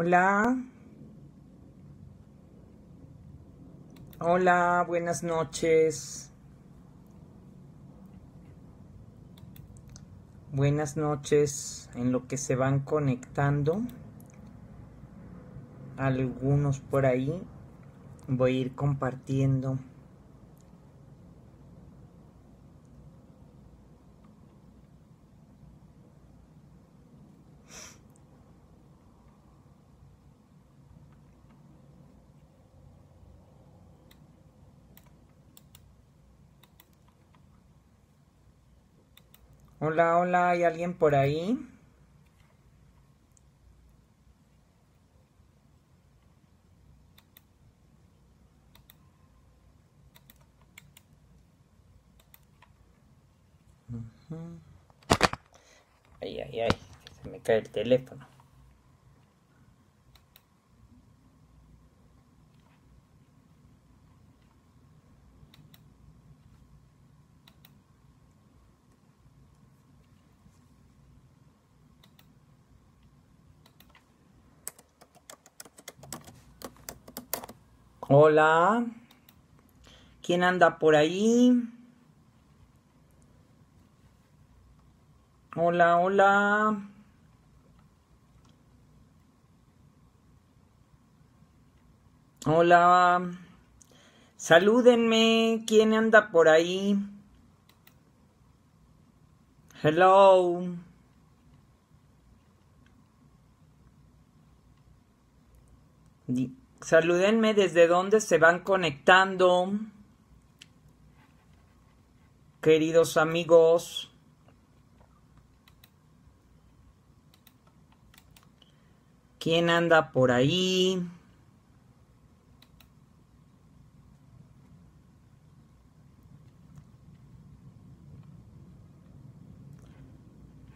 Hola. Hola, buenas noches. Buenas noches en lo que se van conectando. Algunos por ahí voy a ir compartiendo. Hola, hola, ¿hay alguien por ahí? Ay, ay, ay, se me cae el teléfono. Hola. ¿Quién anda por ahí? Hola, hola. Hola. Salúdenme. ¿Quién anda por ahí? Hello. Salúdenme desde dónde se van conectando. Queridos amigos. ¿Quién anda por ahí?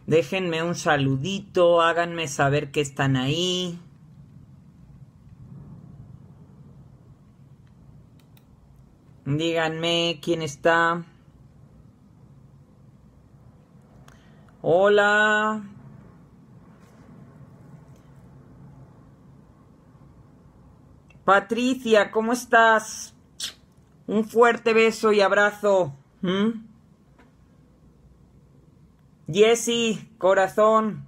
Déjenme un saludito, háganme saber que están ahí. Díganme quién está. Hola. Patricia, ¿cómo estás? Un fuerte beso y abrazo. Jesse ¿Mm? Jessy, corazón.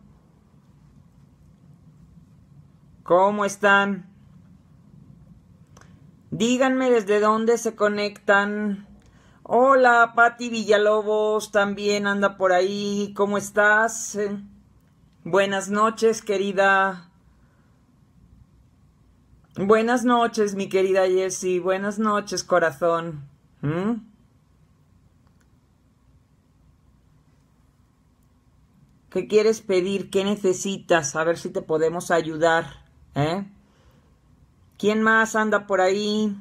¿Cómo están? Díganme desde dónde se conectan. Hola, Patti Villalobos también anda por ahí. ¿Cómo estás? Buenas noches, querida. Buenas noches, mi querida Jessie. Buenas noches, corazón. ¿Mm? ¿Qué quieres pedir? ¿Qué necesitas? A ver si te podemos ayudar. ¿Eh? ¿Quién más anda por ahí?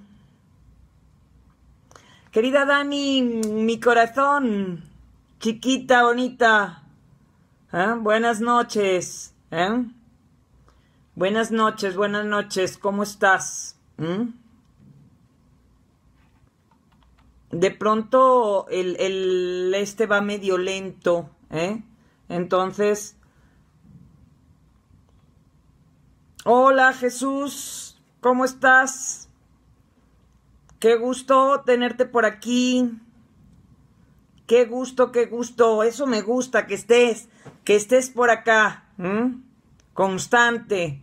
Querida Dani, mi corazón, chiquita, bonita. ¿Eh? Buenas noches. ¿eh? Buenas noches, buenas noches. ¿Cómo estás? ¿Mm? De pronto el, este va medio lento. ¿eh? Entonces... Hola Jesús. ¿Cómo estás? Qué gusto tenerte por aquí. Qué gusto, qué gusto. Eso me gusta, que estés, que estés por acá. Constante.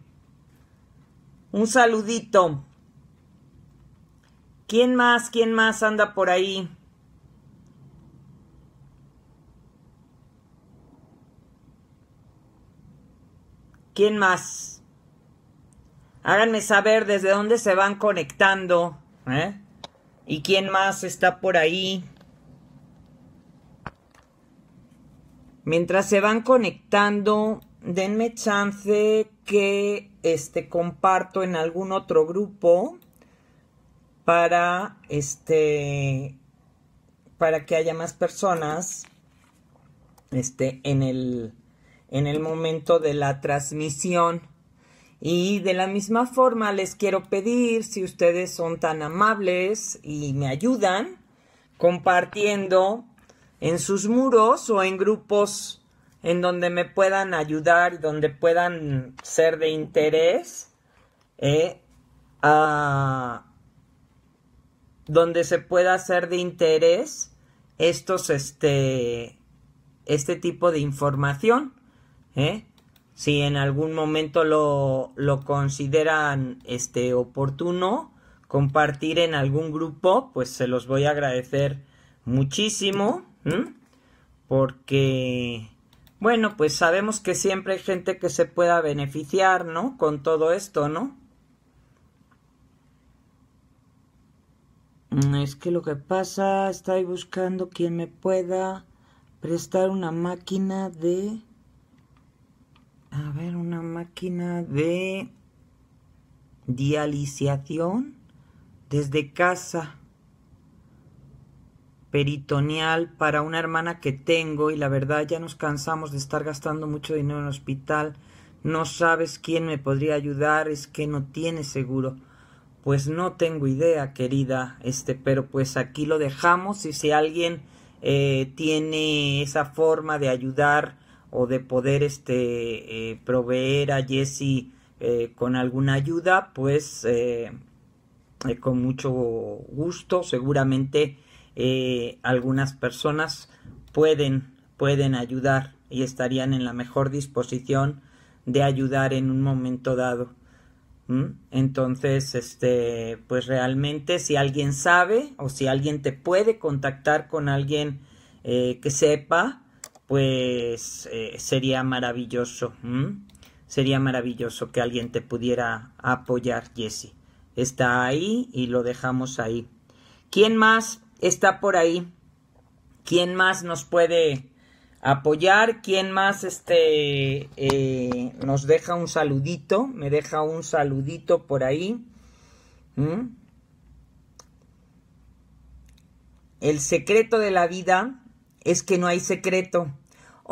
Un saludito. ¿Quién más? ¿Quién más anda por ahí? ¿Quién más? Háganme saber desde dónde se van conectando. ¿eh? ¿Y quién más está por ahí? Mientras se van conectando, denme chance que este comparto en algún otro grupo para este para que haya más personas este en el en el momento de la transmisión y de la misma forma les quiero pedir, si ustedes son tan amables y me ayudan, compartiendo en sus muros o en grupos en donde me puedan ayudar y donde puedan ser de interés, eh, a, donde se pueda ser de interés estos, este, este tipo de información. ¿eh? si en algún momento lo, consideran este, oportuno compartir en algún grupo, pues se los voy a agradecer muchísimo, porque, bueno, pues sabemos que siempre hay gente que se pueda beneficiar, ¿no? Con todo esto, ¿no? Mm, es que lo que pasa, estoy buscando quien me pueda prestar una máquina de a ver, una máquina de dialiciación desde casa peritoneal para una hermana que tengo y la verdad ya nos cansamos de estar gastando mucho dinero en el hospital. No sabes quién me podría ayudar, es que no tiene seguro. Pues no tengo idea, querida, este, pero pues aquí lo dejamos y si alguien eh, tiene esa forma de ayudar o de poder este, eh, proveer a Jesse eh, con alguna ayuda, pues eh, con mucho gusto seguramente algunas personas pueden, pueden ayudar y estarían en la mejor disposición de ayudar en un momento dado. Entonces, este, pues realmente si alguien sabe o si alguien te puede contactar con alguien que sepa, pues eh, sería maravilloso. Sería maravilloso que alguien te pudiera apoyar, Jesse. Está ahí y lo dejamos ahí. ¿Quién más está por ahí? ¿Quién más nos puede apoyar? ¿Quién más este, eh, nos deja un saludito? Me deja un saludito por ahí. El secreto de la vida es que no hay secreto.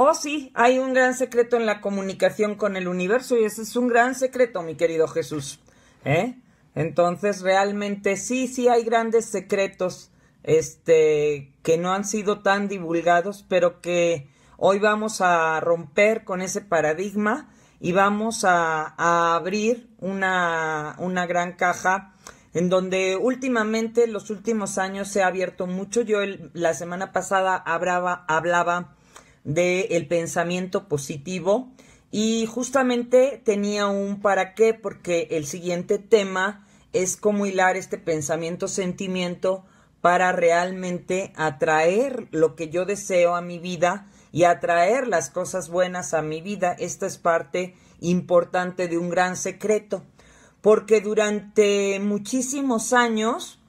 Oh, sí, hay un gran secreto en la comunicación con el universo y ese es un gran secreto, mi querido Jesús. ¿Eh? Entonces, realmente sí, sí hay grandes secretos este que no han sido tan divulgados, pero que hoy vamos a romper con ese paradigma y vamos a, abrir una, una gran caja en donde últimamente, los últimos años, se ha abierto mucho. Yo la semana pasada hablaba del pensamiento positivo y justamente tenía un para qué porque el siguiente tema es cómo hilar este pensamiento sentimiento para realmente atraer lo que yo deseo a mi vida y atraer las cosas buenas a mi vida. Esta es parte importante de un gran secreto, porque durante muchísimos años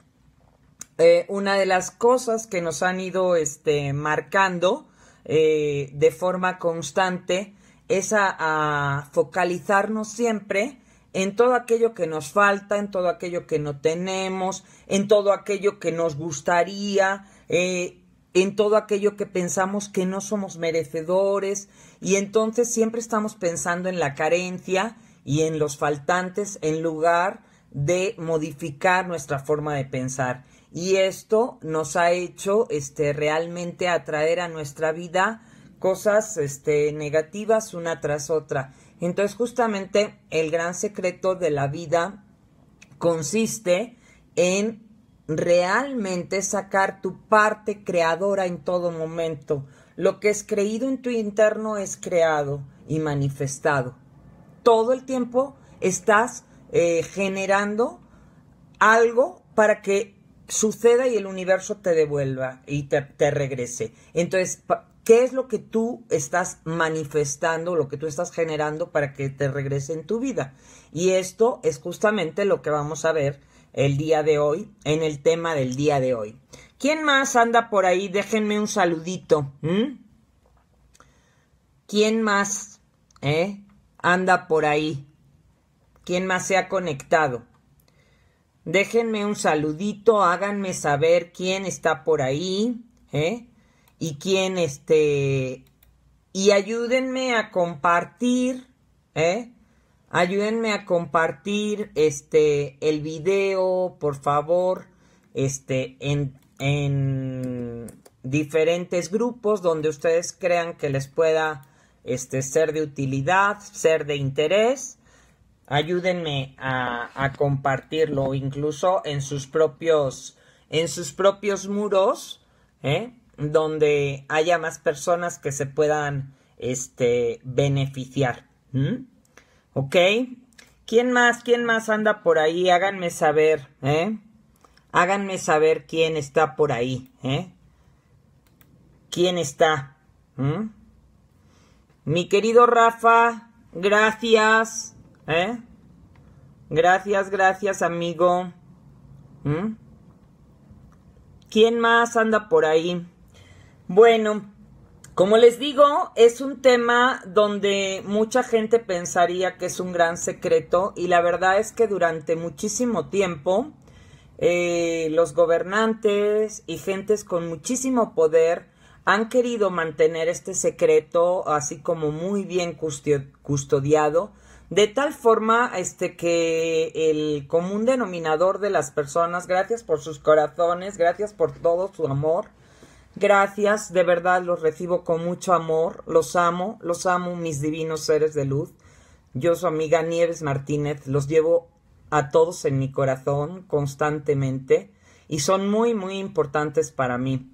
eh, una de las cosas que nos han ido este, marcando eh, de forma constante es a, focalizarnos siempre en todo aquello que nos falta, en todo aquello que no tenemos, en todo aquello que nos gustaría, eh, en todo aquello que pensamos que no somos merecedores y entonces siempre estamos pensando en la carencia y en los faltantes en lugar de modificar nuestra forma de pensar. Y esto nos ha hecho este, realmente atraer a nuestra vida cosas este, negativas una tras otra. Entonces justamente el gran secreto de la vida consiste en realmente sacar tu parte creadora en todo momento. Lo que es creído en tu interno es creado y manifestado. Todo el tiempo estás eh, generando algo para que suceda y el universo te devuelva y te, regrese. Entonces, ¿qué es lo que tú estás manifestando, lo que tú estás generando para que te regrese en tu vida? Y esto es justamente lo que vamos a ver el día de hoy, en el tema del día de hoy. ¿Quién más anda por ahí? Déjenme un saludito. ¿Quién más eh, anda por ahí? ¿Quién más se ha conectado? Déjenme un saludito, háganme saber quién está por ahí, ¿eh? Y quién este... Y ayúdenme a compartir, ¿eh? Ayúdenme a compartir este el video, por favor, este en, diferentes grupos donde ustedes crean que les pueda este, ser de utilidad, ser de interés Ayúdenme a, compartirlo, incluso en sus propios, en sus propios muros, ¿eh? donde haya más personas que se puedan este, beneficiar. ¿Ok? ¿Quién más? ¿Quién más anda por ahí? Háganme saber, ¿eh? Háganme saber quién está por ahí, ¿eh? ¿Quién está? Mi querido Rafa, gracias. ¿Eh? Gracias, gracias, amigo. ¿Mm? ¿Quién más anda por ahí? Bueno, como les digo, es un tema donde mucha gente pensaría que es un gran secreto y la verdad es que durante muchísimo tiempo eh, los gobernantes y gentes con muchísimo poder han querido mantener este secreto así como muy bien custodiado de tal forma este, que el común denominador de las personas, gracias por sus corazones, gracias por todo su amor, gracias, de verdad los recibo con mucho amor, los amo, los amo, mis divinos seres de luz. Yo, su amiga Nieves Martínez, los llevo a todos en mi corazón constantemente y son muy, muy importantes para mí.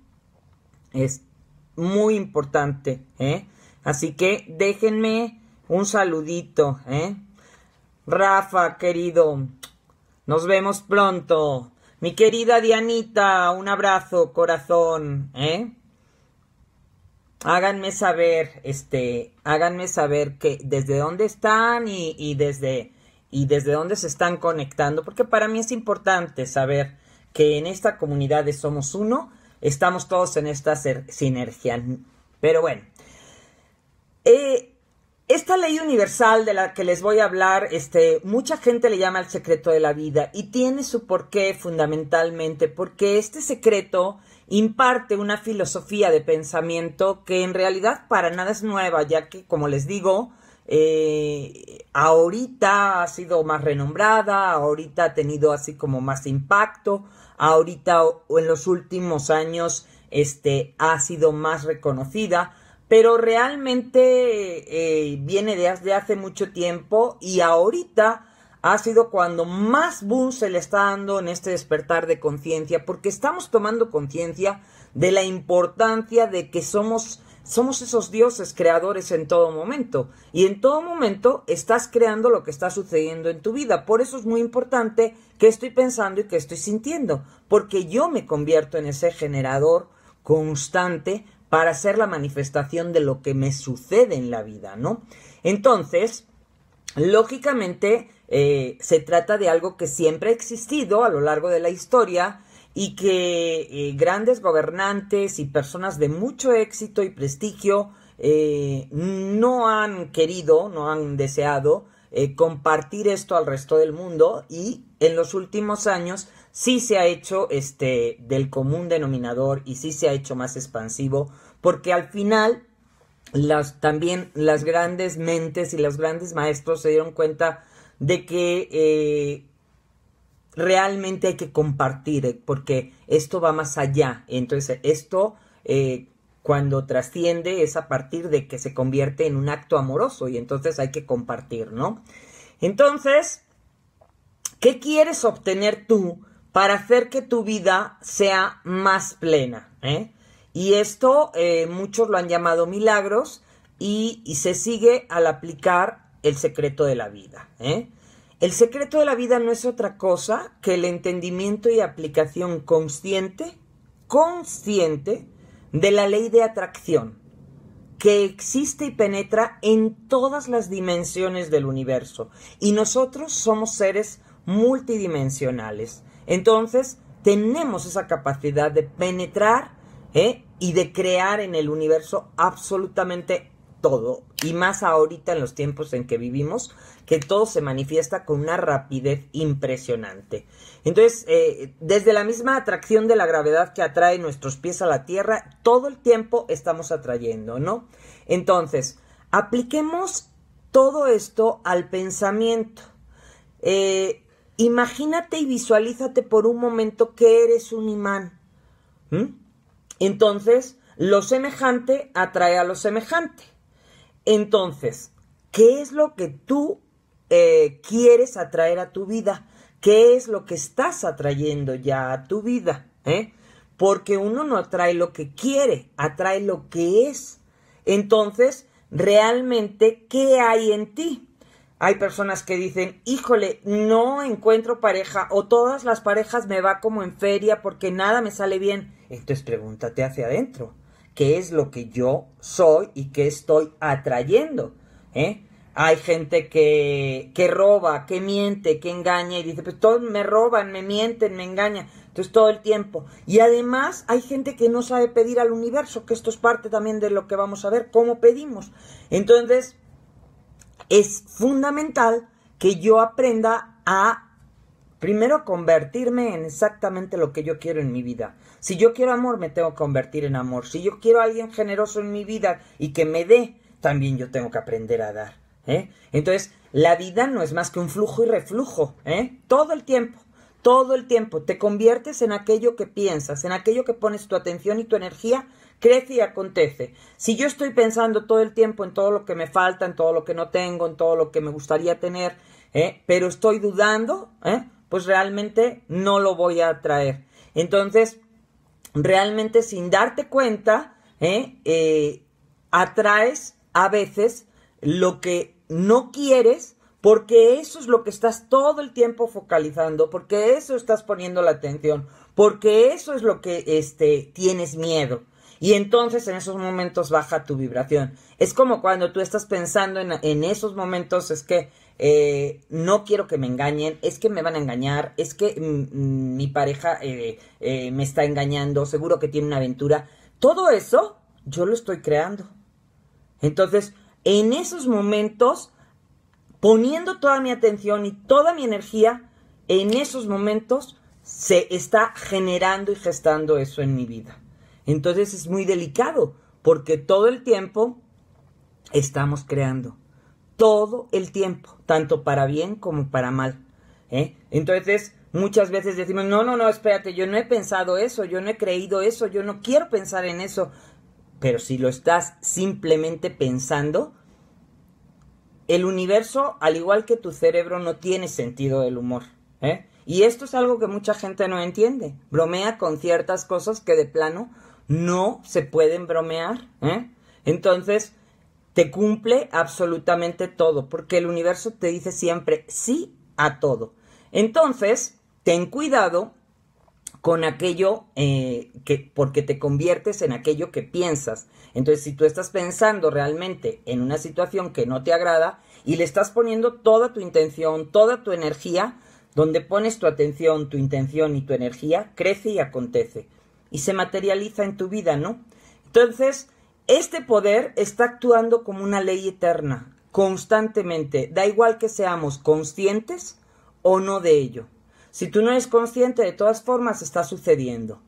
Es muy importante, ¿eh? Así que déjenme un saludito, ¿eh? Rafa, querido, nos vemos pronto. Mi querida Dianita, un abrazo, corazón, ¿eh? Háganme saber, este, háganme saber que desde dónde están y, desde y desde dónde se están conectando, porque para mí es importante saber que en esta comunidad de Somos Uno estamos todos en esta sinergia. Pero bueno, eh, esta ley universal de la que les voy a hablar, este, mucha gente le llama el secreto de la vida y tiene su porqué fundamentalmente, porque este secreto imparte una filosofía de pensamiento que en realidad para nada es nueva, ya que, como les digo, eh, ahorita ha sido más renombrada, ahorita ha tenido así como más impacto, ahorita o en los últimos años este, ha sido más reconocida pero realmente eh, viene de hace mucho tiempo y ahorita ha sido cuando más boom se le está dando en este despertar de conciencia, porque estamos tomando conciencia de la importancia de que somos, somos esos dioses creadores en todo momento, y en todo momento estás creando lo que está sucediendo en tu vida, por eso es muy importante que estoy pensando y que estoy sintiendo, porque yo me convierto en ese generador constante para ser la manifestación de lo que me sucede en la vida, ¿no? Entonces, lógicamente, eh, se trata de algo que siempre ha existido a lo largo de la historia y que eh, grandes gobernantes y personas de mucho éxito y prestigio eh, no han querido, no han deseado compartir esto al resto del mundo y en los últimos años sí se ha hecho este del común denominador y sí se ha hecho más expansivo, porque al final las, también las grandes mentes y los grandes maestros se dieron cuenta de que eh, realmente hay que compartir, eh, porque esto va más allá. Entonces, esto eh, cuando trasciende es a partir de que se convierte en un acto amoroso y entonces hay que compartir, ¿no? Entonces, ¿qué quieres obtener tú para hacer que tu vida sea más plena. ¿eh? Y esto eh, muchos lo han llamado milagros y, se sigue al aplicar el secreto de la vida. ¿eh? El secreto de la vida no es otra cosa que el entendimiento y aplicación consciente, consciente de la ley de atracción que existe y penetra en todas las dimensiones del universo. Y nosotros somos seres multidimensionales. Entonces, tenemos esa capacidad de penetrar ¿eh? y de crear en el universo absolutamente todo, y más ahorita en los tiempos en que vivimos, que todo se manifiesta con una rapidez impresionante. Entonces, eh, desde la misma atracción de la gravedad que atrae nuestros pies a la Tierra, todo el tiempo estamos atrayendo, ¿no? Entonces, apliquemos todo esto al pensamiento. Eh, Imagínate y visualízate por un momento que eres un imán. ¿Mm? Entonces, lo semejante atrae a lo semejante. Entonces, ¿qué es lo que tú eh, quieres atraer a tu vida? ¿Qué es lo que estás atrayendo ya a tu vida? ¿Eh? Porque uno no atrae lo que quiere, atrae lo que es. Entonces, realmente, ¿qué hay en ti? Hay personas que dicen, híjole, no encuentro pareja o todas las parejas me va como en feria porque nada me sale bien. Entonces pregúntate hacia adentro, ¿qué es lo que yo soy y qué estoy atrayendo? ¿Eh? Hay gente que, que roba, que miente, que engaña y dice, pues todos me roban, me mienten, me engañan. Entonces todo el tiempo. Y además hay gente que no sabe pedir al universo, que esto es parte también de lo que vamos a ver, cómo pedimos. Entonces es fundamental que yo aprenda a primero convertirme en exactamente lo que yo quiero en mi vida. Si yo quiero amor, me tengo que convertir en amor. Si yo quiero a alguien generoso en mi vida y que me dé, también yo tengo que aprender a dar. ¿eh? Entonces, la vida no es más que un flujo y reflujo, ¿eh? todo el tiempo todo el tiempo. Te conviertes en aquello que piensas, en aquello que pones tu atención y tu energía crece y acontece. Si yo estoy pensando todo el tiempo en todo lo que me falta, en todo lo que no tengo, en todo lo que me gustaría tener, ¿eh? pero estoy dudando, ¿eh? pues realmente no lo voy a atraer. Entonces, realmente sin darte cuenta, ¿eh? atraes a veces lo que no quieres porque eso es lo que estás todo el tiempo focalizando, porque eso estás poniendo la atención, porque eso es lo que este, tienes miedo. Y entonces en esos momentos baja tu vibración. Es como cuando tú estás pensando en, esos momentos, es que eh, no quiero que me engañen, es que me van a engañar, es que mm, mm, mi pareja eh, eh, me está engañando, seguro que tiene una aventura. Todo eso yo lo estoy creando. Entonces, en esos momentos, poniendo toda mi atención y toda mi energía, en esos momentos se está generando y gestando eso en mi vida. Entonces es muy delicado porque todo el tiempo estamos creando. Todo el tiempo, tanto para bien como para mal. ¿eh? Entonces muchas veces decimos, no, no, no, espérate, yo no he pensado eso, yo no he creído eso, yo no quiero pensar en eso. Pero si lo estás simplemente pensando, el universo, al igual que tu cerebro, no tiene sentido del humor. ¿eh? Y esto es algo que mucha gente no entiende. Bromea con ciertas cosas que de plano no se pueden bromear. ¿eh? Entonces, te cumple absolutamente todo, porque el universo te dice siempre sí a todo. Entonces, ten cuidado con aquello eh, que, porque te conviertes en aquello que piensas. Entonces, si tú estás pensando realmente en una situación que no te agrada y le estás poniendo toda tu intención, toda tu energía, donde pones tu atención, tu intención y tu energía, crece y acontece y se materializa en tu vida, ¿no? Entonces, este poder está actuando como una ley eterna, constantemente, da igual que seamos conscientes o no de ello. Si tú no eres consciente, de todas formas está sucediendo.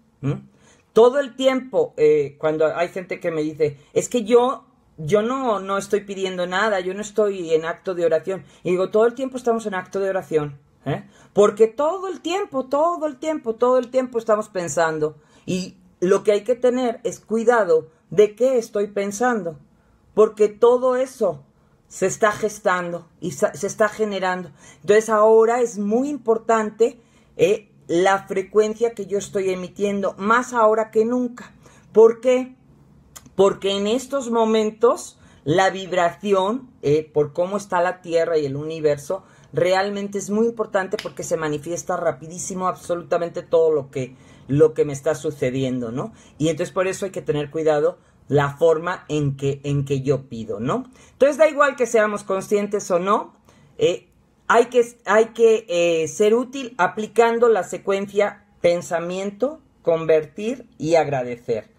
Todo el tiempo, eh, cuando hay gente que me dice, es que yo, yo no, no estoy pidiendo nada, yo no estoy en acto de oración. Y digo, todo el tiempo estamos en acto de oración. ¿eh? Porque todo el tiempo, todo el tiempo, todo el tiempo estamos pensando, y lo que hay que tener es cuidado de qué estoy pensando, porque todo eso se está gestando y se está generando. Entonces ahora es muy importante eh, la frecuencia que yo estoy emitiendo, más ahora que nunca. ¿Por qué? Porque en estos momentos la vibración, eh, por cómo está la Tierra y el universo, realmente es muy importante porque se manifiesta rapidísimo absolutamente todo lo que lo que me está sucediendo, ¿no? Y entonces por eso hay que tener cuidado la forma en que, en que yo pido, ¿no? Entonces da igual que seamos conscientes o no, eh, hay que, hay que eh, ser útil aplicando la secuencia pensamiento, convertir y agradecer.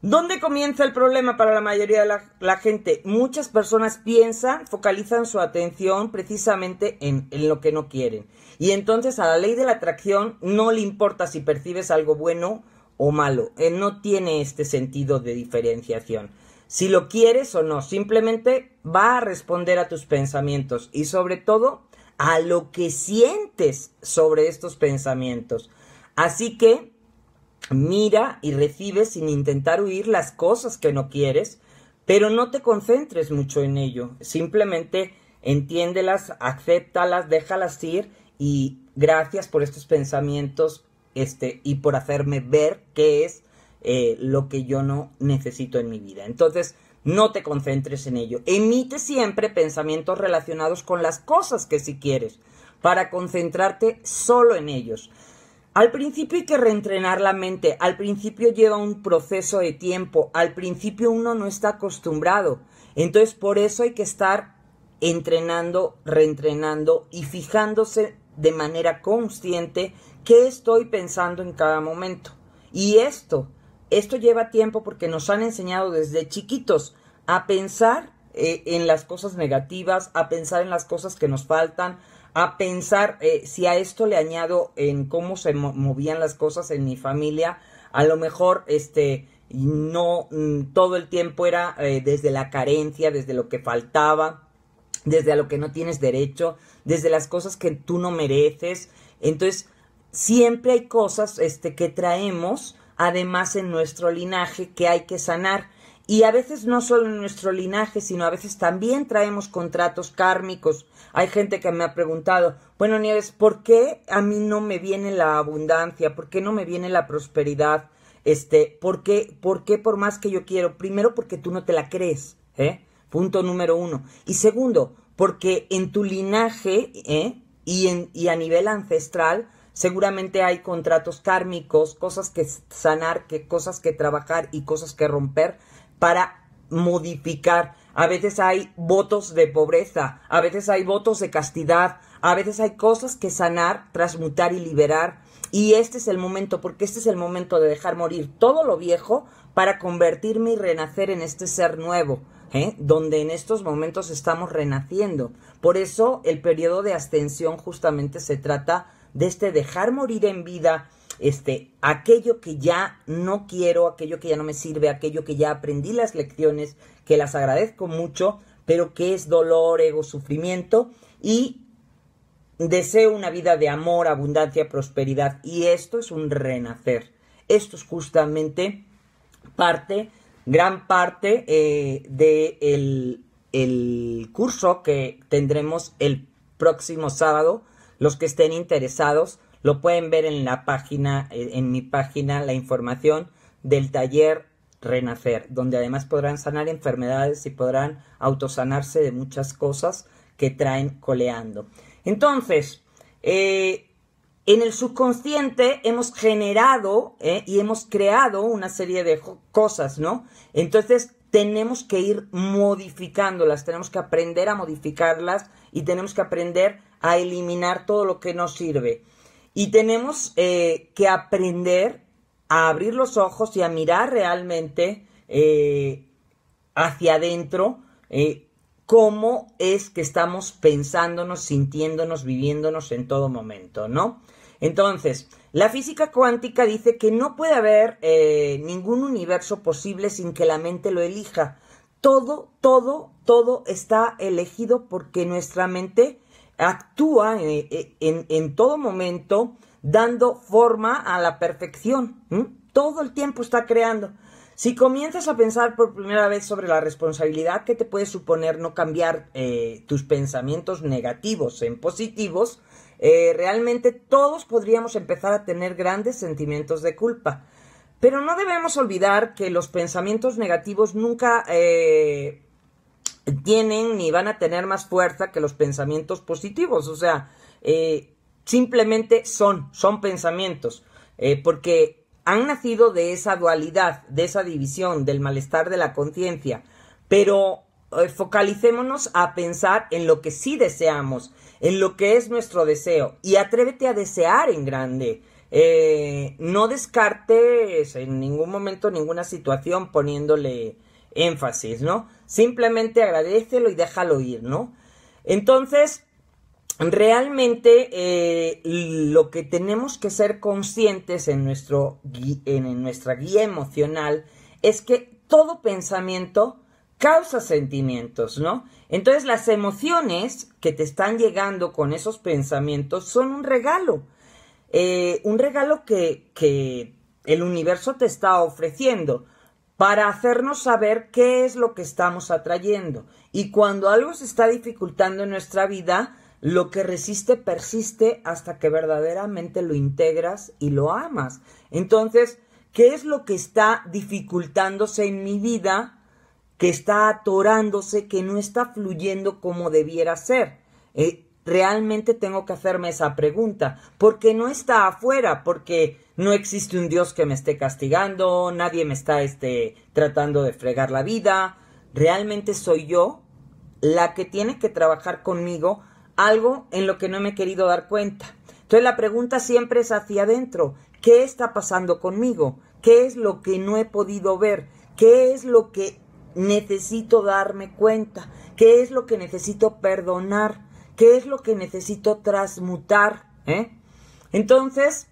¿Dónde comienza el problema para la mayoría de la, gente? Muchas personas piensan, focalizan su atención precisamente en, lo que no quieren. Y entonces a la ley de la atracción no le importa si percibes algo bueno o malo. Él eh, no tiene este sentido de diferenciación. Si lo quieres o no, simplemente va a responder a tus pensamientos y sobre todo a lo que sientes sobre estos pensamientos. Así que Mira y recibe sin intentar huir las cosas que no quieres, pero no te concentres mucho en ello. Simplemente entiéndelas, acéptalas, déjalas ir y gracias por estos pensamientos este, y por hacerme ver qué es eh, lo que yo no necesito en mi vida. Entonces, no te concentres en ello. Emite siempre pensamientos relacionados con las cosas que sí quieres para concentrarte solo en ellos. Al principio hay que reentrenar la mente, al principio lleva un proceso de tiempo, al principio uno no está acostumbrado. Entonces por eso hay que estar entrenando, reentrenando y fijándose de manera consciente qué estoy pensando en cada momento. Y esto, esto lleva tiempo porque nos han enseñado desde chiquitos a pensar eh, en las cosas negativas, a pensar en las cosas que nos faltan, a pensar eh, si a esto le añado en cómo se movían las cosas en mi familia, a lo mejor este no mm, todo el tiempo era eh, desde la carencia, desde lo que faltaba, desde a lo que no tienes derecho, desde las cosas que tú no mereces. Entonces, siempre hay cosas este, que traemos además en nuestro linaje que hay que sanar. Y a veces no solo en nuestro linaje, sino a veces también traemos contratos kármicos. Hay gente que me ha preguntado, bueno Nieves, ¿por qué a mí no me viene la abundancia? ¿Por qué no me viene la prosperidad? Este, ¿por qué, por, qué por más que yo quiero? Primero, porque tú no te la crees, ¿eh? Punto número uno. Y segundo, porque en tu linaje ¿eh? y, en, y a nivel ancestral, seguramente hay contratos kármicos, cosas que sanar, que, cosas que trabajar y cosas que romper para modificar. A veces hay votos de pobreza, a veces hay votos de castidad, a veces hay cosas que sanar, transmutar y liberar. Y este es el momento, porque este es el momento de dejar morir todo lo viejo para convertirme y renacer en este ser nuevo, ¿eh? donde en estos momentos estamos renaciendo. Por eso el periodo de ascensión justamente se trata de este dejar morir en vida este, aquello que ya no quiero, aquello que ya no me sirve, aquello que ya aprendí las lecciones, que las agradezco mucho, pero que es dolor, ego, sufrimiento, y deseo una vida de amor, abundancia, prosperidad, y esto es un renacer. Esto es justamente parte, gran parte del eh, de el curso que tendremos el próximo sábado. Los que estén interesados, lo pueden ver en la página, eh, en mi página, la información del taller Renacer, donde además podrán sanar enfermedades y podrán autosanarse de muchas cosas que traen coleando. Entonces, eh, en el subconsciente hemos generado eh, y hemos creado una serie de cosas, ¿no? Entonces, tenemos que ir modificándolas, tenemos que aprender a modificarlas y tenemos que aprender a eliminar todo lo que nos sirve. Y tenemos eh, que aprender a abrir los ojos y a mirar realmente eh, hacia adentro eh, cómo es que estamos pensándonos, sintiéndonos, viviéndonos en todo momento, ¿no? Entonces, la física cuántica dice que no puede haber ningún universo posible sin que la mente lo elija. Todo, todo, todo está elegido porque nuestra mente actúa en, todo momento dando forma a la perfección. Todo el tiempo está creando. Si comienzas a pensar por primera vez sobre la responsabilidad que te puede suponer no cambiar eh, tus pensamientos negativos en positivos, eh, realmente todos podríamos empezar a tener grandes sentimientos de culpa. Pero no debemos olvidar que los pensamientos negativos nunca eh, tienen ni van a tener más fuerza que los pensamientos positivos. O sea, eh, simplemente son, son pensamientos, eh, porque han nacido de esa dualidad, de esa división, del malestar de la conciencia. Pero eh, focalicémonos a pensar en lo que sí deseamos, en lo que es nuestro deseo, y atrévete a desear en grande. no descartes en ningún momento ninguna situación poniéndole énfasis, ¿no? Simplemente agradecelo y déjalo ir, ¿no? Entonces, realmente eh, lo que tenemos que ser conscientes en, nuestro, en nuestra guía emocional es que todo pensamiento causa sentimientos, ¿no? Entonces las emociones que te están llegando con esos pensamientos son un regalo, eh, un regalo que, que el universo te está ofreciendo para hacernos saber qué es lo que estamos atrayendo. Y cuando algo se está dificultando en nuestra vida, lo que resiste persiste hasta que verdaderamente lo integras y lo amas. Entonces, ¿qué es lo que está dificultándose en mi vida? que está atorándose, que no está fluyendo como debiera ser. Eh, realmente tengo que hacerme esa pregunta, porque no está afuera, porque no existe un Dios que me esté castigando, nadie me está este, tratando de fregar la vida, realmente soy yo la que tiene que trabajar conmigo algo en lo que no me he querido dar cuenta. Entonces la pregunta siempre es hacia adentro, ¿qué está pasando conmigo? ¿Qué es lo que no he podido ver? ¿Qué es lo que necesito darme cuenta? ¿Qué es lo que necesito perdonar? qué es lo que necesito transmutar. ¿Eh? Entonces,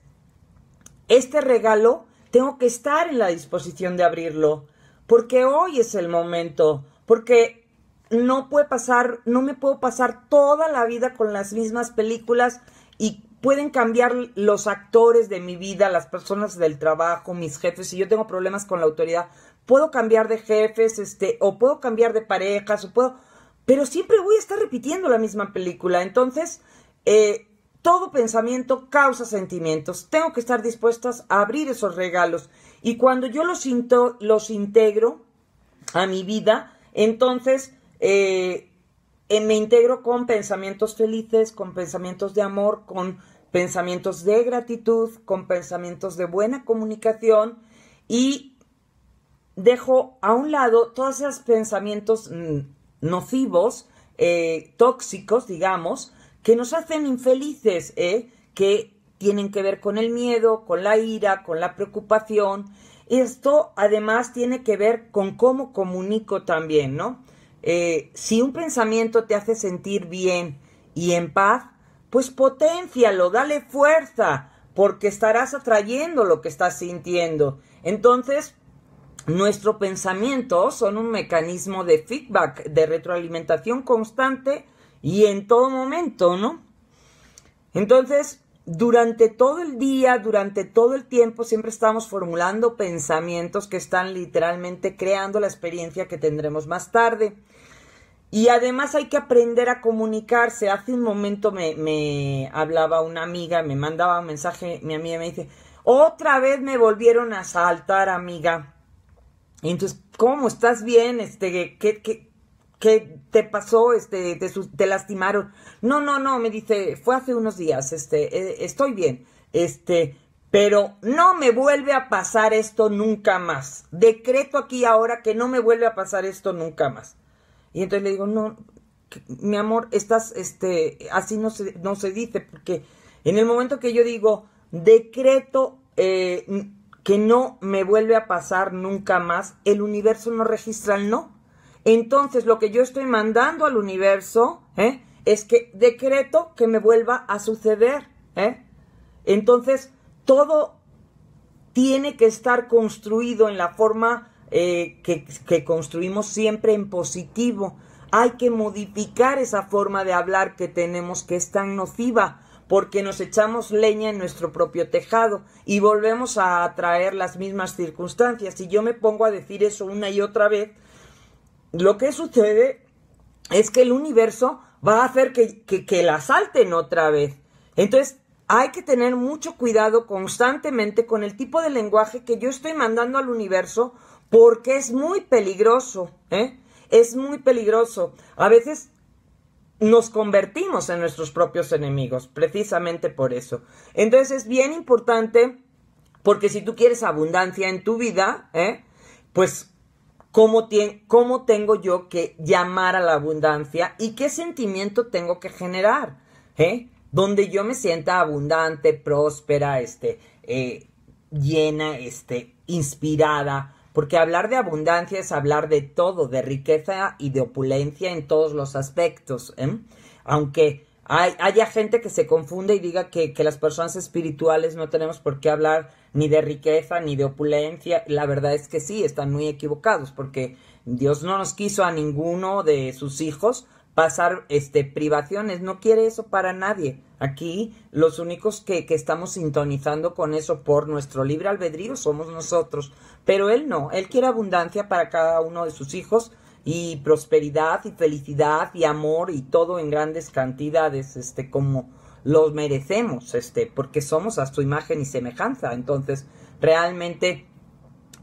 este regalo tengo que estar en la disposición de abrirlo, porque hoy es el momento, porque no puede pasar, no me puedo pasar toda la vida con las mismas películas y pueden cambiar los actores de mi vida, las personas del trabajo, mis jefes, si yo tengo problemas con la autoridad, puedo cambiar de jefes, este, o puedo cambiar de parejas, o puedo, pero siempre voy a estar repitiendo la misma película. Entonces, eh, todo pensamiento causa sentimientos. Tengo que estar dispuestas a abrir esos regalos. Y cuando yo los, los integro a mi vida, entonces eh, me integro con pensamientos felices, con pensamientos de amor, con pensamientos de gratitud, con pensamientos de buena comunicación y dejo a un lado todos esos pensamientos mm, nocivos, eh, tóxicos, digamos, que nos hacen infelices, ¿eh? que tienen que ver con el miedo, con la ira, con la preocupación. Esto además tiene que ver con cómo comunico también, ¿no? Eh, si un pensamiento te hace sentir bien y en paz, pues potencialo, dale fuerza, porque estarás atrayendo lo que estás sintiendo. Entonces, nuestro pensamiento son un mecanismo de feedback, de retroalimentación constante y en todo momento, ¿no? Entonces, durante todo el día, durante todo el tiempo, siempre estamos formulando pensamientos que están literalmente creando la experiencia que tendremos más tarde. Y además hay que aprender a comunicarse. Hace un momento me, me hablaba una amiga, me mandaba un mensaje, mi amiga me dice, otra vez me volvieron a saltar, amiga. Y entonces, ¿cómo estás bien? Este, ¿qué, qué, qué te pasó? Este, te, te, lastimaron. No, no, no, me dice, fue hace unos días, este, e, estoy bien. Este, pero no me vuelve a pasar esto nunca más. Decreto aquí ahora que no me vuelve a pasar esto nunca más. Y entonces le digo, no, mi amor, estás, este, así no se, no se dice, porque en el momento que yo digo, decreto eh, que no me vuelve a pasar nunca más, el universo no registra el no. Entonces lo que yo estoy mandando al universo ¿eh? es que decreto que me vuelva a suceder. ¿eh? Entonces todo tiene que estar construido en la forma eh, que construimos siempre en positivo. Hay que modificar esa forma de hablar que tenemos que es tan nociva porque nos echamos leña en nuestro propio tejado y volvemos a atraer las mismas circunstancias. Si yo me pongo a decir eso una y otra vez, lo que sucede es que el universo va a hacer que, que la salten otra vez. Entonces, hay que tener mucho cuidado constantemente con el tipo de lenguaje que yo estoy mandando al universo porque es muy peligroso, ¿eh? Es muy peligroso. A veces nos convertimos en nuestros propios enemigos, precisamente por eso. Entonces es bien importante, porque si tú quieres abundancia en tu vida, ¿eh? pues ¿cómo, tengo yo que llamar a la abundancia y qué sentimiento tengo que generar? ¿eh? Donde yo me sienta abundante, próspera, este, eh, llena, este, inspirada, porque hablar de abundancia es hablar de todo, de riqueza y de opulencia en todos los aspectos, ¿eh? aunque haya gente que se confunde y diga que, que las personas espirituales no tenemos por qué hablar ni de riqueza ni de opulencia, la verdad es que sí, están muy equivocados, porque Dios no nos quiso a ninguno de sus hijos pasar este privaciones, no quiere eso para nadie. Aquí los únicos que, que, estamos sintonizando con eso por nuestro libre albedrío somos nosotros, pero él no, él quiere abundancia para cada uno de sus hijos y prosperidad y felicidad y amor y todo en grandes cantidades, este como los merecemos, este porque somos a su imagen y semejanza. Entonces, realmente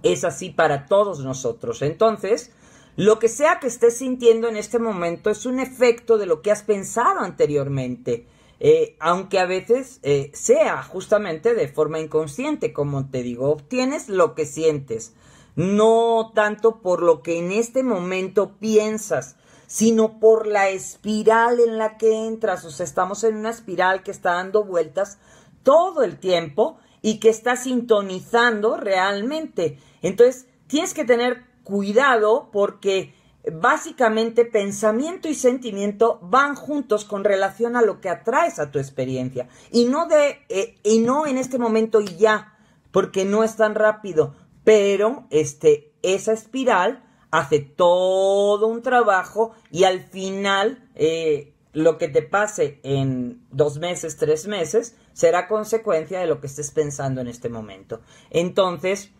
es así para todos nosotros. Entonces, lo que sea que estés sintiendo en este momento es un efecto de lo que has pensado anteriormente, eh, aunque a veces eh, sea justamente de forma inconsciente, como te digo, obtienes lo que sientes, no tanto por lo que en este momento piensas, sino por la espiral en la que entras, o sea, estamos en una espiral que está dando vueltas todo el tiempo y que está sintonizando realmente. Entonces, tienes que tener cuidado porque básicamente pensamiento y sentimiento van juntos con relación a lo que atraes a tu experiencia y no de eh, y no en este momento y ya porque no es tan rápido pero este esa espiral hace todo un trabajo y al final eh, lo que te pase en dos meses tres meses será consecuencia de lo que estés pensando en este momento entonces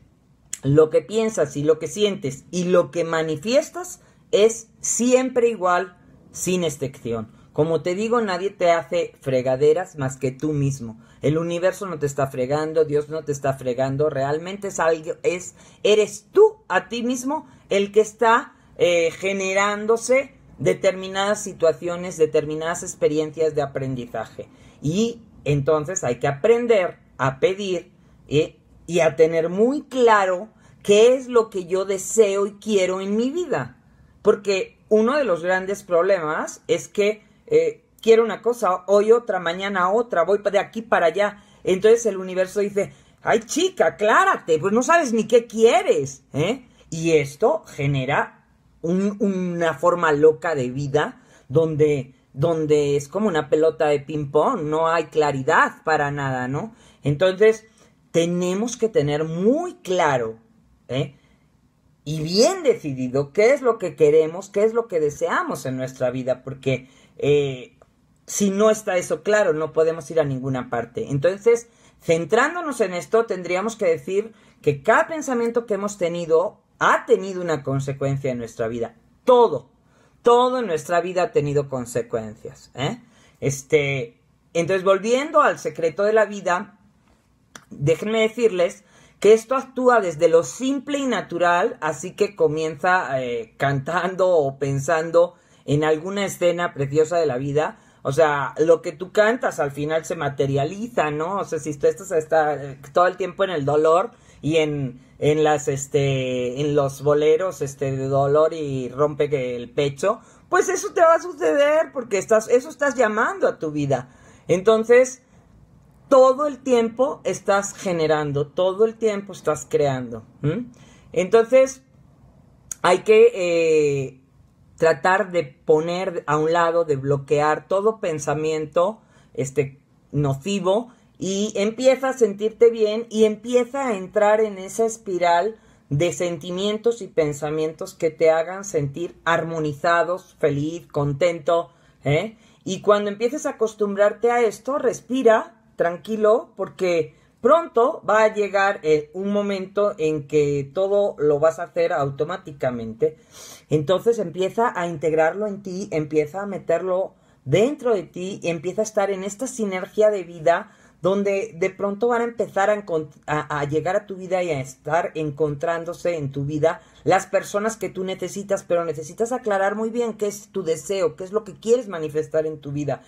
lo que piensas y lo que sientes y lo que manifiestas es siempre igual, sin excepción. Como te digo, nadie te hace fregaderas más que tú mismo. El universo no te está fregando, Dios no te está fregando, realmente es algo, es, eres tú a ti mismo el que está eh, generándose determinadas situaciones, determinadas experiencias de aprendizaje. Y entonces hay que aprender a pedir y eh, y a tener muy claro qué es lo que yo deseo y quiero en mi vida. Porque uno de los grandes problemas es que eh, quiero una cosa, hoy otra, mañana otra, voy de aquí para allá. Entonces el universo dice, ay chica, aclárate, pues no sabes ni qué quieres. ¿eh? Y esto genera una forma loca de vida donde, donde es como una pelota de ping-pong, no hay claridad para nada, ¿no? Entonces, tenemos que tener muy claro ¿eh? y bien decidido qué es lo que queremos, qué es lo que deseamos en nuestra vida, porque eh, si no está eso claro, no podemos ir a ninguna parte. Entonces, centrándonos en esto, tendríamos que decir que cada pensamiento que hemos tenido ha tenido una consecuencia en nuestra vida. Todo, todo en nuestra vida ha tenido consecuencias. ¿eh? Este, entonces, volviendo al secreto de la vida, Déjenme decirles que esto actúa desde lo simple y natural, así que comienza eh, cantando o pensando en alguna escena preciosa de la vida. O sea, lo que tú cantas al final se materializa, ¿no? O sea, si tú estás eh, todo el tiempo en el dolor y en, en las, este, en los boleros, este, de dolor y rompe el pecho, pues eso te va a suceder porque estás, eso estás llamando a tu vida. Entonces, todo el tiempo estás generando, todo el tiempo estás creando. Entonces, hay que eh, tratar de poner a un lado, de bloquear todo pensamiento este, nocivo y empieza a sentirte bien y empieza a entrar en esa espiral de sentimientos y pensamientos que te hagan sentir armonizados, feliz, contento. ¿eh? Y cuando empieces a acostumbrarte a esto, respira tranquilo porque pronto va a llegar eh, un momento en que todo lo vas a hacer automáticamente. Entonces empieza a integrarlo en ti, empieza a meterlo dentro de ti y empieza a estar en esta sinergia de vida donde de pronto van a empezar a, llegar a tu vida y a estar encontrándose en tu vida las personas que tú necesitas, pero necesitas aclarar muy bien qué es tu deseo, qué es lo que quieres manifestar en tu vida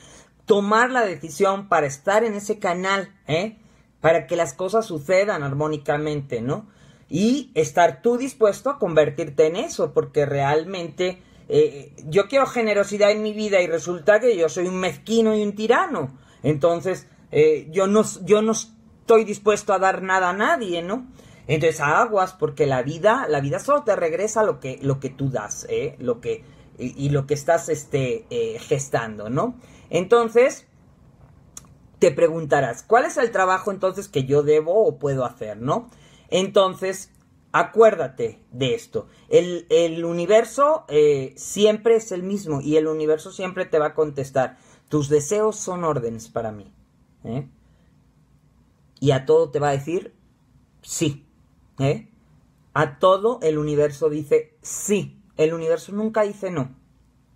tomar la decisión para estar en ese canal, ¿eh? para que las cosas sucedan armónicamente, ¿no? Y estar tú dispuesto a convertirte en eso, porque realmente eh, yo quiero generosidad en mi vida y resulta que yo soy un mezquino y un tirano. Entonces, eh, yo, no, yo no estoy dispuesto a dar nada a nadie, ¿no? Entonces, aguas, porque la vida, la vida solo te regresa lo que, lo que tú das, ¿eh? Lo que, y, lo que estás este, eh, gestando, ¿no? Entonces, te preguntarás, ¿cuál es el trabajo entonces que yo debo o puedo hacer, no? Entonces, acuérdate de esto. El, universo eh, siempre es el mismo y el universo siempre te va a contestar. Tus deseos son órdenes para mí. ¿eh? Y a todo te va a decir sí. ¿eh? A todo el universo dice sí. El universo nunca dice no.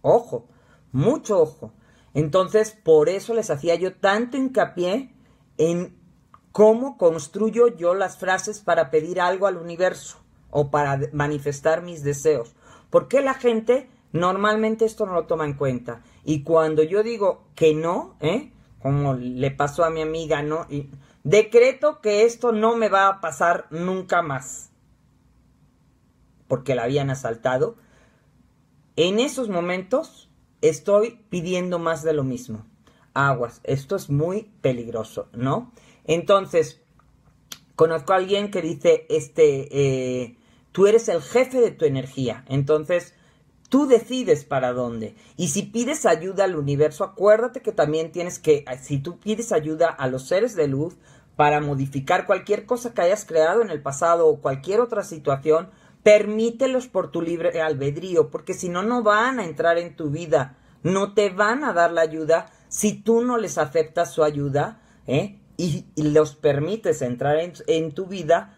Ojo, mucho ojo. Entonces, por eso les hacía yo tanto hincapié en cómo construyo yo las frases para pedir algo al universo o para manifestar mis deseos. Porque la gente normalmente esto no lo toma en cuenta? Y cuando yo digo que no, ¿eh? como le pasó a mi amiga, ¿no? decreto que esto no me va a pasar nunca más, porque la habían asaltado. En esos momentos estoy pidiendo más de lo mismo. Aguas, esto es muy peligroso, ¿no? Entonces, conozco a alguien que dice, este, eh, tú eres el jefe de tu energía, entonces tú decides para dónde. Y si pides ayuda al universo, acuérdate que también tienes que, si tú pides ayuda a los seres de luz para modificar cualquier cosa que hayas creado en el pasado o cualquier otra situación, Permítelos por tu libre albedrío, porque si no, no van a entrar en tu vida, no te van a dar la ayuda si tú no les aceptas su ayuda ¿eh? y, los permites entrar en, tu vida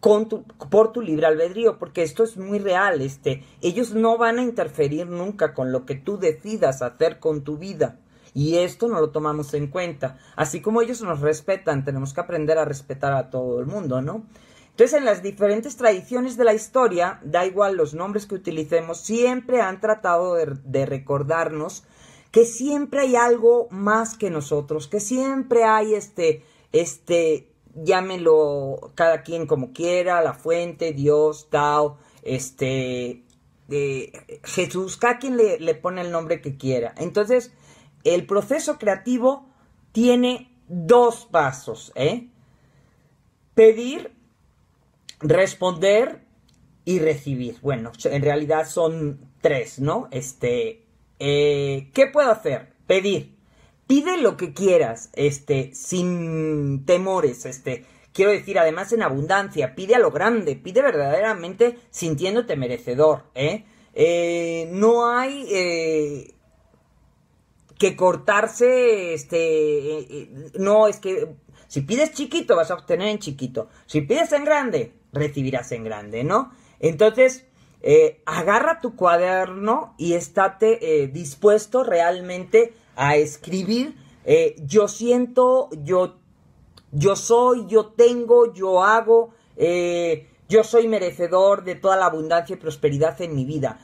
por tu libre albedrío, porque esto es muy real, este, ellos no van a interferir nunca con lo que tú decidas hacer con tu vida. Y esto no lo tomamos en cuenta. Así como ellos nos respetan, tenemos que aprender a respetar a todo el mundo, ¿no? Entonces, en las diferentes tradiciones de la historia, da igual los nombres que utilicemos, siempre han tratado de, recordarnos que siempre hay algo más que nosotros, que siempre hay este, este, llámelo cada quien como quiera, la fuente, Dios, Tao, este, eh, Jesús, cada quien le, le pone el nombre que quiera. Entonces, el proceso creativo tiene dos pasos, ¿eh? Pedir responder y recibir. Bueno, en realidad son tres, ¿no? Este, eh, ¿qué puedo hacer? Pedir. Pide lo que quieras, este, sin temores, este, quiero decir, además en abundancia, pide a lo grande, pide verdaderamente sintiéndote merecedor, ¿eh? Eh, no hay que cortarse, este, no, es que si pides chiquito vas a obtener en chiquito, si pides en grande recibirás en grande, ¿no? Entonces, eh, agarra tu cuaderno y estate eh, dispuesto realmente a escribir. Eh, yo siento, yo, yo soy, yo tengo, yo hago, yo soy merecedor de toda la abundancia y prosperidad en mi vida.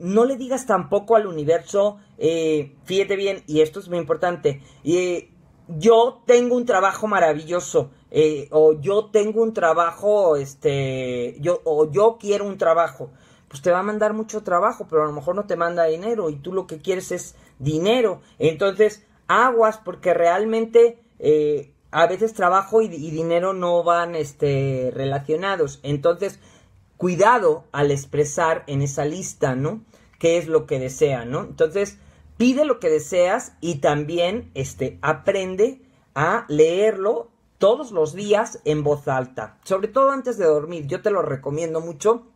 no le digas tampoco al universo, fíjate bien, y esto es muy importante, y yo tengo un trabajo maravilloso eh, o yo tengo un trabajo este yo o yo quiero un trabajo pues te va a mandar mucho trabajo pero a lo mejor no te manda dinero y tú lo que quieres es dinero entonces aguas porque realmente eh, a veces trabajo y, dinero no van este relacionados entonces cuidado al expresar en esa lista no qué es lo que desea no entonces pide lo que deseas y también este, aprende a leerlo todos los días en voz alta, sobre todo antes de dormir. Yo te lo recomiendo mucho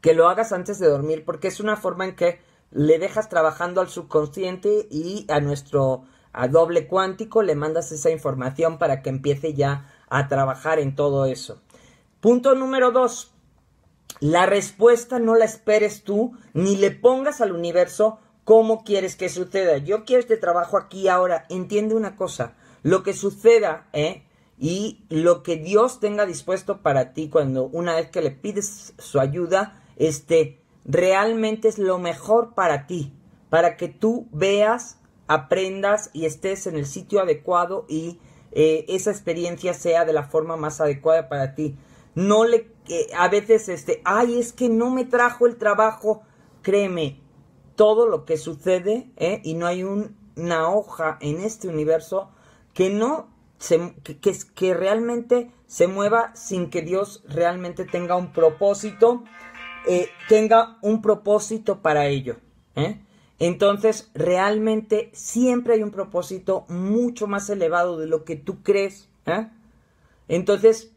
que lo hagas antes de dormir porque es una forma en que le dejas trabajando al subconsciente y a nuestro a doble cuántico le mandas esa información para que empiece ya a trabajar en todo eso. Punto número dos, la respuesta no la esperes tú ni le pongas al universo ¿Cómo quieres que suceda? Yo quiero este trabajo aquí ahora. Entiende una cosa, lo que suceda, ¿eh? Y lo que Dios tenga dispuesto para ti cuando una vez que le pides su ayuda, este realmente es lo mejor para ti, para que tú veas, aprendas y estés en el sitio adecuado y eh, esa experiencia sea de la forma más adecuada para ti. No le eh, a veces este, ay, es que no me trajo el trabajo. Créeme, todo lo que sucede ¿eh? y no hay una hoja en este universo que no se, realmente se mueva sin que Dios realmente tenga un propósito, eh, tenga un propósito para ello. ¿eh? Entonces, realmente siempre hay un propósito mucho más elevado de lo que tú crees. Entonces,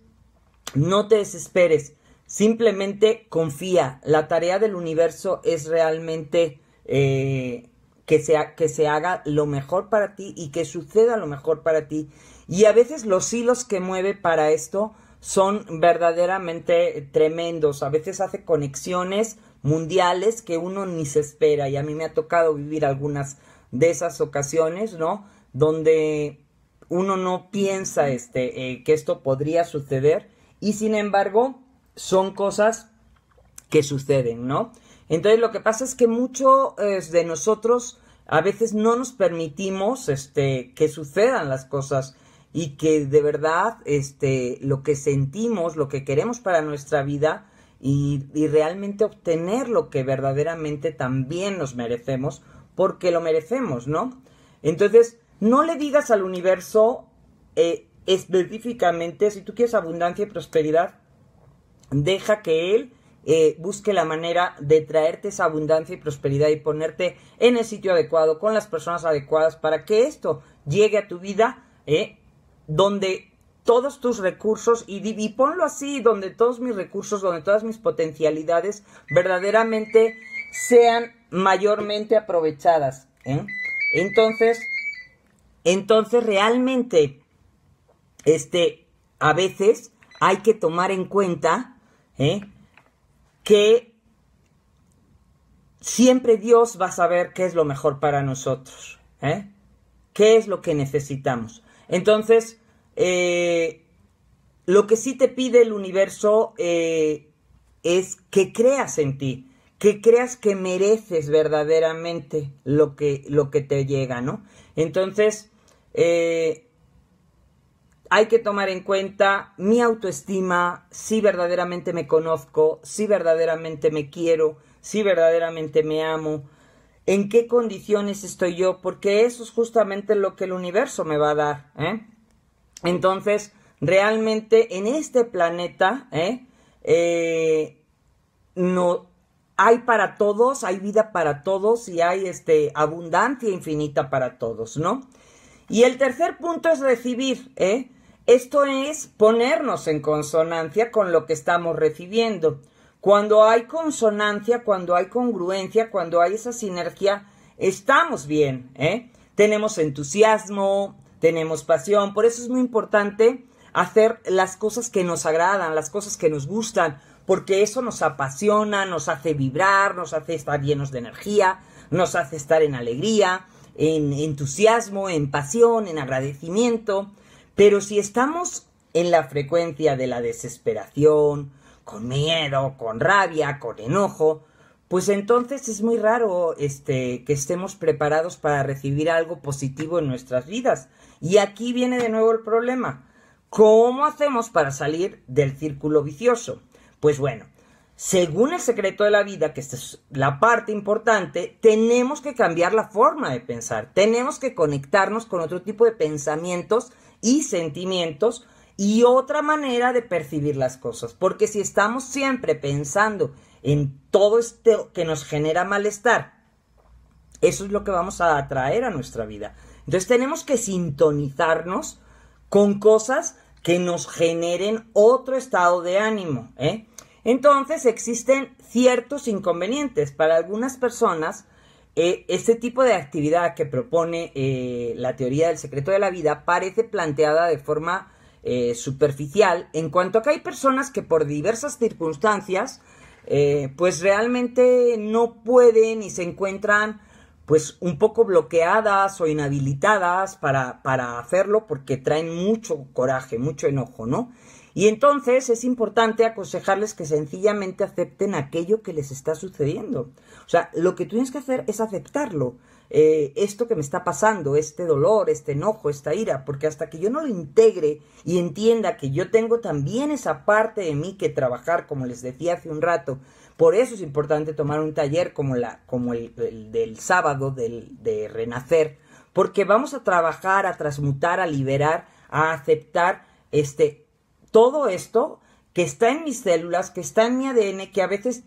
no te desesperes, simplemente confía. La tarea del universo es realmente eh, que, sea, que se haga lo mejor para ti y que suceda lo mejor para ti. Y a veces los hilos que mueve para esto son verdaderamente tremendos. A veces hace conexiones mundiales que uno ni se espera. Y a mí me ha tocado vivir algunas de esas ocasiones, ¿no? Donde uno no piensa este, eh, que esto podría suceder. Y sin embargo, son cosas que suceden, ¿no? Entonces lo que pasa es que muchos eh, de nosotros a veces no nos permitimos este, que sucedan las cosas y que de verdad este, lo que sentimos, lo que queremos para nuestra vida y, realmente obtener lo que verdaderamente también nos merecemos, porque lo merecemos, ¿no? Entonces, no le digas al universo eh, específicamente, si tú quieres abundancia y prosperidad, deja que él eh, busque la manera de traerte esa abundancia y prosperidad y ponerte en el sitio adecuado, con las personas adecuadas, para que esto llegue a tu vida, eh, donde todos tus recursos y, y ponlo así, donde todos mis recursos, donde todas mis potencialidades verdaderamente sean mayormente aprovechadas. ¿eh? Entonces, entonces realmente, este, a veces hay que tomar en cuenta ¿eh? que siempre Dios va a saber qué es lo mejor para nosotros, ¿eh? qué es lo que necesitamos. Entonces, eh, lo que sí te pide el universo eh, es que creas en ti, que creas que mereces verdaderamente lo que, lo que te llega, ¿no? Entonces, eh, hay que tomar en cuenta mi autoestima, si verdaderamente me conozco, si verdaderamente me quiero, si verdaderamente me amo, en qué condiciones estoy yo, porque eso es justamente lo que el universo me va a dar. ¿eh? Entonces, realmente en este planeta ¿eh? eh no, hay para todos, hay vida para todos y hay este, abundancia infinita para todos, ¿no? Y el tercer punto es recibir, ¿eh? Esto es ponernos en consonancia con lo que estamos recibiendo. Cuando hay consonancia, cuando hay congruencia, cuando hay esa sinergia, estamos bien, ¿eh? Tenemos entusiasmo, tenemos pasión, por eso es muy importante hacer las cosas que nos agradan, las cosas que nos gustan, porque eso nos apasiona, nos hace vibrar, nos hace estar llenos de energía, nos hace estar en alegría, en entusiasmo, en pasión, en agradecimiento. Pero si estamos en la frecuencia de la desesperación, con miedo, con rabia, con enojo, pues entonces es muy raro este, que estemos preparados para recibir algo positivo en nuestras vidas. Y aquí viene de nuevo el problema. ¿Cómo hacemos para salir del círculo vicioso? Pues bueno, según el secreto de la vida, que esta es la parte importante, tenemos que cambiar la forma de pensar, tenemos que conectarnos con otro tipo de pensamientos y sentimientos y otra manera de percibir las cosas. Porque si estamos siempre pensando en todo esto que nos genera malestar, eso es lo que vamos a atraer a nuestra vida. Entonces tenemos que sintonizarnos con cosas que nos generen otro estado de ánimo. ¿eh? Entonces existen ciertos inconvenientes. Para algunas personas, eh, este tipo de actividad que propone eh, la teoría del secreto de la vida parece planteada de forma eh, superficial en cuanto a que hay personas que por diversas circunstancias pues realmente no pueden y se encuentran pues un poco bloqueadas o inhabilitadas para, para hacerlo porque traen mucho coraje, mucho enojo, ¿no? Y entonces es importante aconsejarles que sencillamente acepten aquello que les está sucediendo. O sea, lo que tienes que hacer es aceptarlo. Eh, esto que me está pasando, este dolor, este enojo, esta ira, porque hasta que yo no lo integre y entienda que yo tengo también esa parte de mí que trabajar, como les decía hace un rato, por eso es importante tomar un taller como, la, como el, del sábado del, de Renacer, porque vamos a trabajar, a transmutar, a liberar, a aceptar este todo esto que está en mis células, que está en mi ADN, que a veces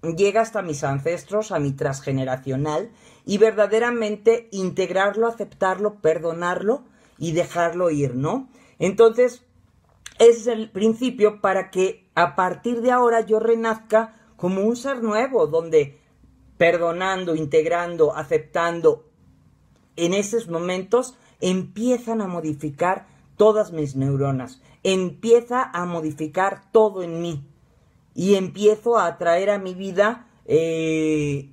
llega hasta mis ancestros, a mi transgeneracional, y verdaderamente integrarlo, aceptarlo, perdonarlo y dejarlo ir, ¿no? Entonces, ese es el principio para que a partir de ahora yo renazca como un ser nuevo, donde perdonando, integrando, aceptando, en esos momentos empiezan a modificar todas mis neuronas empieza a modificar todo en mí y empiezo a atraer a mi vida eh,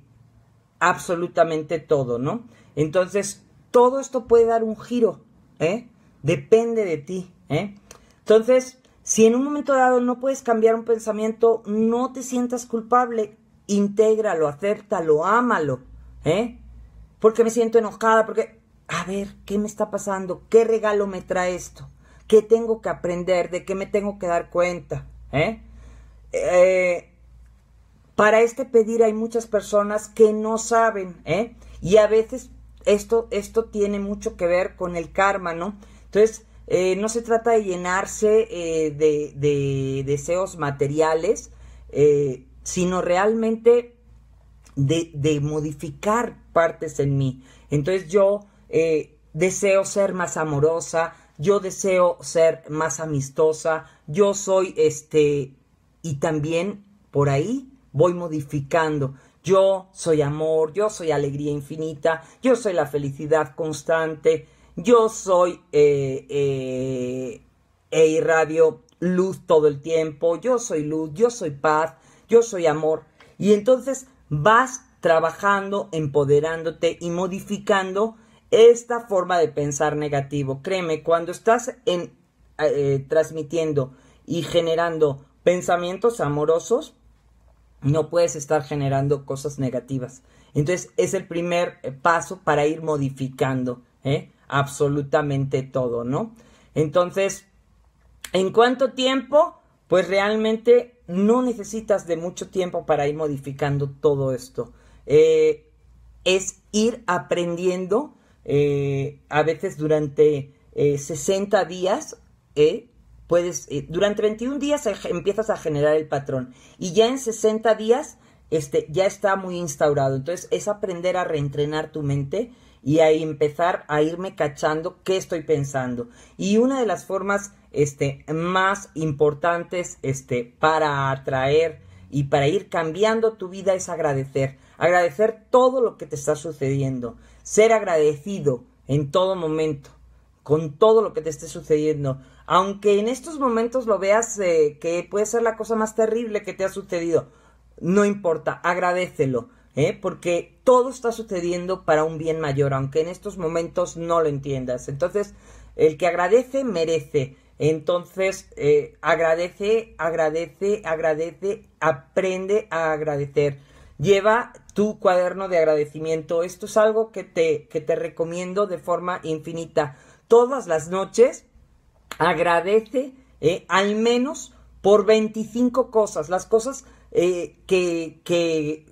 absolutamente todo, ¿no? Entonces, todo esto puede dar un giro, ¿eh? Depende de ti, ¿eh? Entonces, si en un momento dado no puedes cambiar un pensamiento, no te sientas culpable, intégralo, acéptalo, ámalo, ¿eh? Porque me siento enojada, porque, a ver, ¿qué me está pasando? ¿Qué regalo me trae esto? ¿Qué tengo que aprender? ¿De qué me tengo que dar cuenta? ¿Eh? ¿Eh? para este pedir hay muchas personas que no saben, ¿eh? Y a veces esto, esto tiene mucho que ver con el karma, ¿no? Entonces, eh, no se trata de llenarse eh, de, deseos materiales, sino realmente de, de, modificar partes en mí. Entonces yo deseo ser más amorosa, yo deseo ser más amistosa, yo soy este, y también por ahí voy modificando. Yo soy amor, yo soy alegría infinita, yo soy la felicidad constante, yo soy eh, eh, e luz todo el tiempo, yo soy luz, yo soy paz, yo soy amor. Y entonces vas trabajando, empoderándote y modificando esta forma de pensar negativo. Créeme, cuando estás en, eh, transmitiendo y generando pensamientos amorosos, no puedes estar generando cosas negativas. Entonces es el primer eh, paso para ir modificando ¿eh? absolutamente todo, ¿no? Entonces, ¿en cuánto tiempo? Pues realmente no necesitas de mucho tiempo para ir modificando todo esto. es ir aprendiendo eh, a veces durante 60 eh, días, eh, puedes, durante 21 días empiezas a generar el patrón y ya en 60 días este, ya está muy instaurado. Entonces es aprender a reentrenar tu mente y a empezar a irme cachando qué estoy pensando. Y una de las formas este, más importantes este, para atraer y para ir cambiando tu vida es agradecer. Agradecer todo lo que te está sucediendo. Ser agradecido en todo momento, con todo lo que te esté sucediendo. Aunque en estos momentos lo veas eh, que puede ser la cosa más terrible que te ha sucedido, no importa, agradecelo, ¿eh? porque todo está sucediendo para un bien mayor, aunque en estos momentos no lo entiendas. Entonces, el que agradece, merece. Entonces, eh, agradece, agradece, agradece, aprende a agradecer. Lleva tu cuaderno de agradecimiento. Esto es algo que te, te recomiendo de forma infinita. Todas las noches agradece eh, al menos por 25 cosas. Las cosas eh, que, que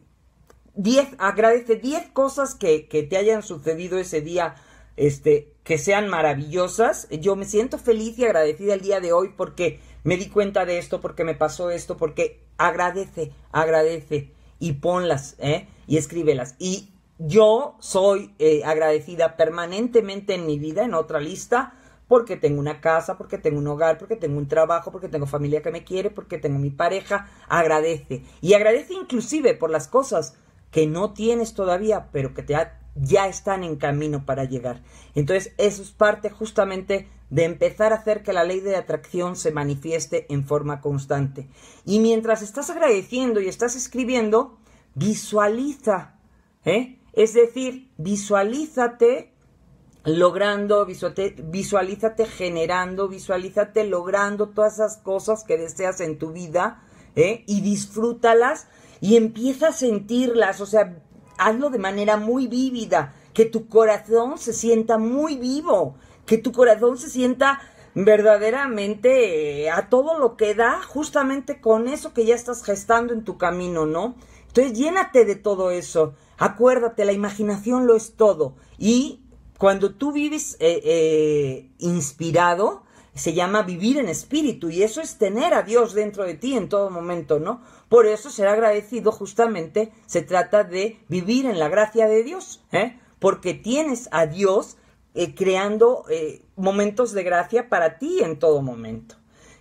10, agradece 10 cosas que, que, te hayan sucedido ese día, este, que sean maravillosas. Yo me siento feliz y agradecida el día de hoy porque me di cuenta de esto, porque me pasó esto, porque agradece, agradece y ponlas, ¿eh? y escríbelas. Y yo soy eh, agradecida permanentemente en mi vida, en otra lista, porque tengo una casa, porque tengo un hogar, porque tengo un trabajo, porque tengo familia que me quiere, porque tengo mi pareja. Agradece. Y agradece inclusive por las cosas que no tienes todavía, pero que ya están en camino para llegar. Entonces, eso es parte justamente de empezar a hacer que la ley de atracción se manifieste en forma constante. Y mientras estás agradeciendo y estás escribiendo, visualiza, ¿eh? es decir, visualízate logrando, visualízate generando, visualízate logrando todas esas cosas que deseas en tu vida ¿eh? y disfrútalas y empieza a sentirlas, o sea, hazlo de manera muy vívida, que tu corazón se sienta muy vivo, que tu corazón se sienta verdaderamente eh, a todo lo que da, justamente con eso que ya estás gestando en tu camino, ¿no? Entonces llénate de todo eso. Acuérdate, la imaginación lo es todo. Y cuando tú vives eh, eh, inspirado, se llama vivir en espíritu y eso es tener a Dios dentro de ti en todo momento, ¿no? Por eso será agradecido justamente se trata de vivir en la gracia de Dios, ¿eh? Porque tienes a Dios eh, creando momentos de gracia para ti en todo momento.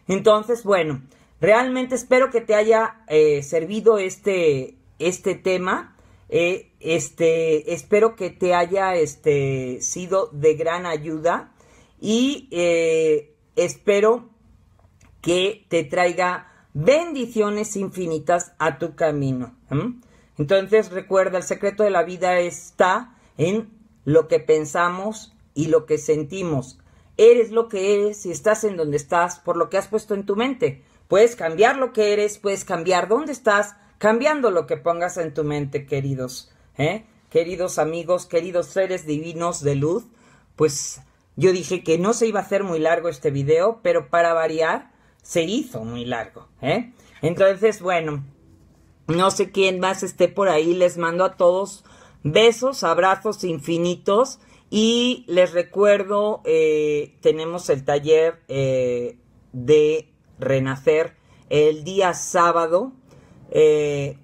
Entonces, bueno, realmente espero que te haya servido este, este tema. Eh, este, espero que te haya este, sido de gran ayuda y eh, espero que te traiga bendiciones infinitas a tu camino. Entonces recuerda, el secreto de la vida está en lo que pensamos y lo que sentimos. Eres lo que eres y estás en donde estás por lo que has puesto en tu mente. Puedes cambiar lo que eres, puedes cambiar dónde estás, cambiando lo que pongas en tu mente, queridos, ¿eh? queridos amigos, queridos seres divinos de luz, pues yo dije que no se iba a hacer muy largo este video, pero para variar, se hizo muy largo, ¿eh? Entonces, bueno, no sé quién más esté por ahí, les mando a todos besos, abrazos infinitos y les recuerdo, eh, tenemos el taller eh, de Renacer el día sábado eh,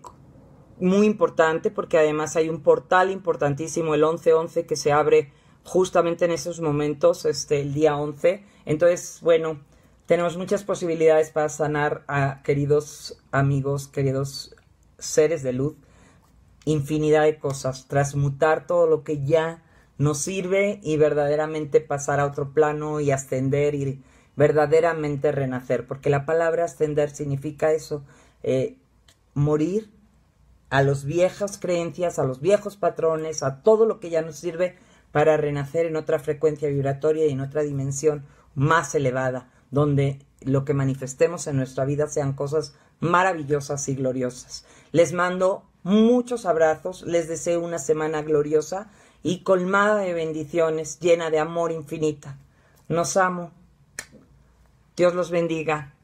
muy importante porque además hay un portal importantísimo, el 1111, que se abre justamente en esos momentos, este, el día 11. Entonces, bueno, tenemos muchas posibilidades para sanar a queridos amigos, queridos seres de luz, infinidad de cosas, transmutar todo lo que ya nos sirve y verdaderamente pasar a otro plano y ascender y verdaderamente renacer, porque la palabra ascender significa eso, eh, morir a las viejas creencias, a los viejos patrones, a todo lo que ya nos sirve para renacer en otra frecuencia vibratoria y en otra dimensión más elevada, donde lo que manifestemos en nuestra vida sean cosas maravillosas y gloriosas. Les mando muchos abrazos, les deseo una semana gloriosa y colmada de bendiciones, llena de amor infinita. Nos amo. Dios los bendiga.